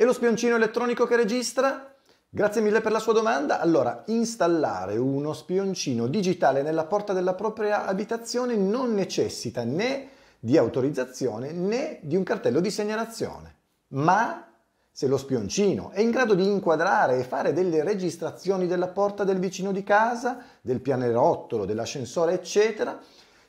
E lo spioncino elettronico che registra? Grazie mille per la sua domanda. Allora, installare uno spioncino digitale nella porta della propria abitazione non necessita né di autorizzazione né di un cartello di segnalazione. Ma se lo spioncino è in grado di inquadrare e fare delle registrazioni della porta del vicino di casa, del pianerottolo, dell'ascensore, eccetera,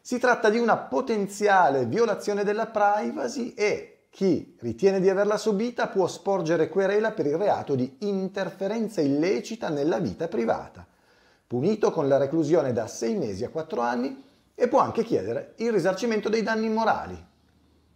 si tratta di una potenziale violazione della privacy e chi ritiene di averla subita può sporgere querela per il reato di interferenza illecita nella vita privata, punito con la reclusione da 6 mesi a 4 anni e può anche chiedere il risarcimento dei danni morali.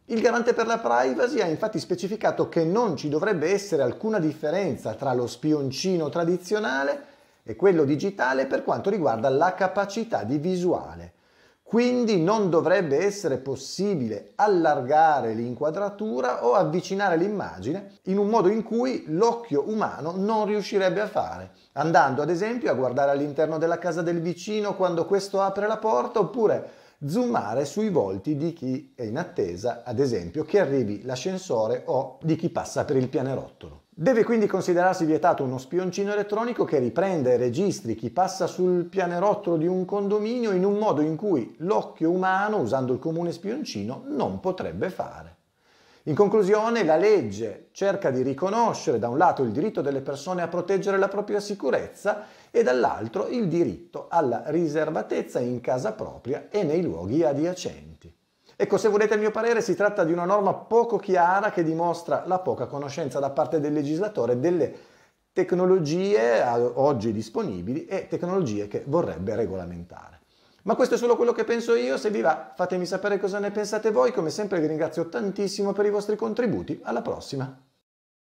Il garante per la privacy ha infatti specificato che non ci dovrebbe essere alcuna differenza tra lo spioncino tradizionale e quello digitale per quanto riguarda la capacità di visuale quindi non dovrebbe essere possibile allargare l'inquadratura o avvicinare l'immagine in un modo in cui l'occhio umano non riuscirebbe a fare, andando ad esempio a guardare all'interno della casa del vicino quando questo apre la porta oppure zoomare sui volti di chi è in attesa, ad esempio, che arrivi l'ascensore o di chi passa per il pianerottolo. Deve quindi considerarsi vietato uno spioncino elettronico che riprenda e registri chi passa sul pianerottolo di un condominio in un modo in cui l'occhio umano, usando il comune spioncino, non potrebbe fare. In conclusione, la legge cerca di riconoscere da un lato il diritto delle persone a proteggere la propria sicurezza e dall'altro il diritto alla riservatezza in casa propria e nei luoghi adiacenti. Ecco, se volete il mio parere, si tratta di una norma poco chiara che dimostra la poca conoscenza da parte del legislatore delle tecnologie oggi disponibili e tecnologie che vorrebbe regolamentare. Ma questo è solo quello che penso io, se vi va fatemi sapere cosa ne pensate voi, come sempre vi ringrazio tantissimo per i vostri contributi, alla prossima!